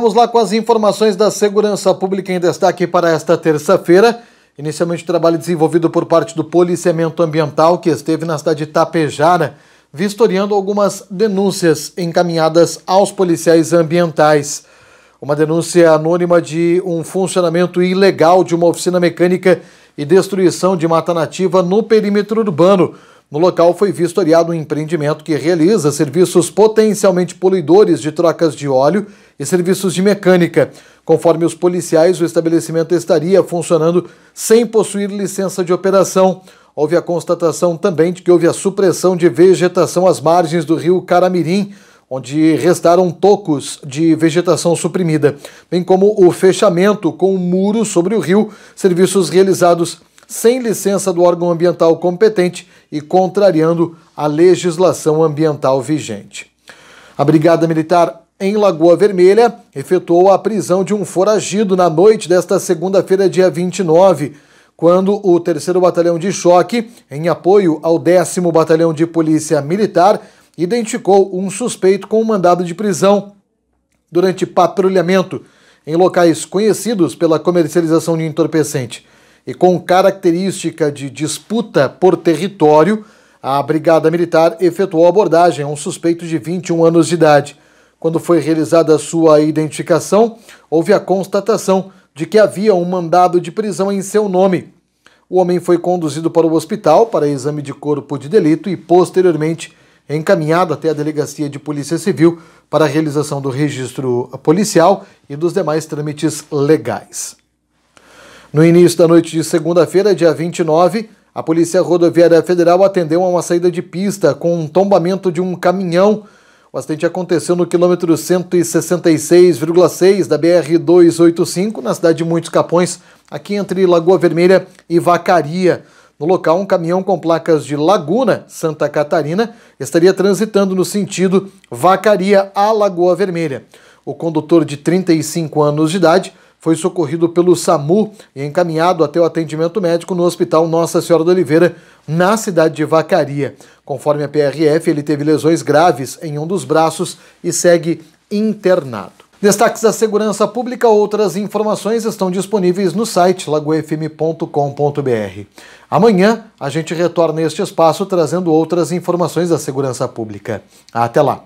vamos lá com as informações da segurança pública em destaque para esta terça-feira. Inicialmente, o trabalho desenvolvido por parte do Policiamento Ambiental, que esteve na cidade de Tapejara, vistoriando algumas denúncias encaminhadas aos policiais ambientais. Uma denúncia anônima de um funcionamento ilegal de uma oficina mecânica e destruição de mata nativa no perímetro urbano. No local foi vistoriado um empreendimento que realiza serviços potencialmente poluidores de trocas de óleo e serviços de mecânica. Conforme os policiais, o estabelecimento estaria funcionando sem possuir licença de operação. Houve a constatação também de que houve a supressão de vegetação às margens do rio Caramirim, onde restaram tocos de vegetação suprimida, bem como o fechamento com um muro sobre o rio, serviços realizados sem licença do órgão ambiental competente e contrariando a legislação ambiental vigente. A Brigada Militar em Lagoa Vermelha, efetuou a prisão de um foragido na noite desta segunda-feira, dia 29, quando o 3 Batalhão de Choque, em apoio ao 10 Batalhão de Polícia Militar, identificou um suspeito com um mandado de prisão durante patrulhamento em locais conhecidos pela comercialização de entorpecente e com característica de disputa por território, a Brigada Militar efetuou abordagem a um suspeito de 21 anos de idade. Quando foi realizada a sua identificação, houve a constatação de que havia um mandado de prisão em seu nome. O homem foi conduzido para o hospital para exame de corpo de delito e, posteriormente, encaminhado até a Delegacia de Polícia Civil para a realização do registro policial e dos demais trâmites legais. No início da noite de segunda-feira, dia 29, a Polícia Rodoviária Federal atendeu a uma saída de pista com um tombamento de um caminhão o acidente aconteceu no quilômetro 166,6 da BR-285, na cidade de Muitos Capões, aqui entre Lagoa Vermelha e Vacaria. No local, um caminhão com placas de Laguna, Santa Catarina, estaria transitando no sentido Vacaria a Lagoa Vermelha. O condutor de 35 anos de idade foi socorrido pelo SAMU e encaminhado até o atendimento médico no Hospital Nossa Senhora de Oliveira, na cidade de Vacaria. Conforme a PRF, ele teve lesões graves em um dos braços e segue internado. Destaques da segurança pública, outras informações estão disponíveis no site lagoefm.com.br. Amanhã a gente retorna a este espaço trazendo outras informações da segurança pública. Até lá!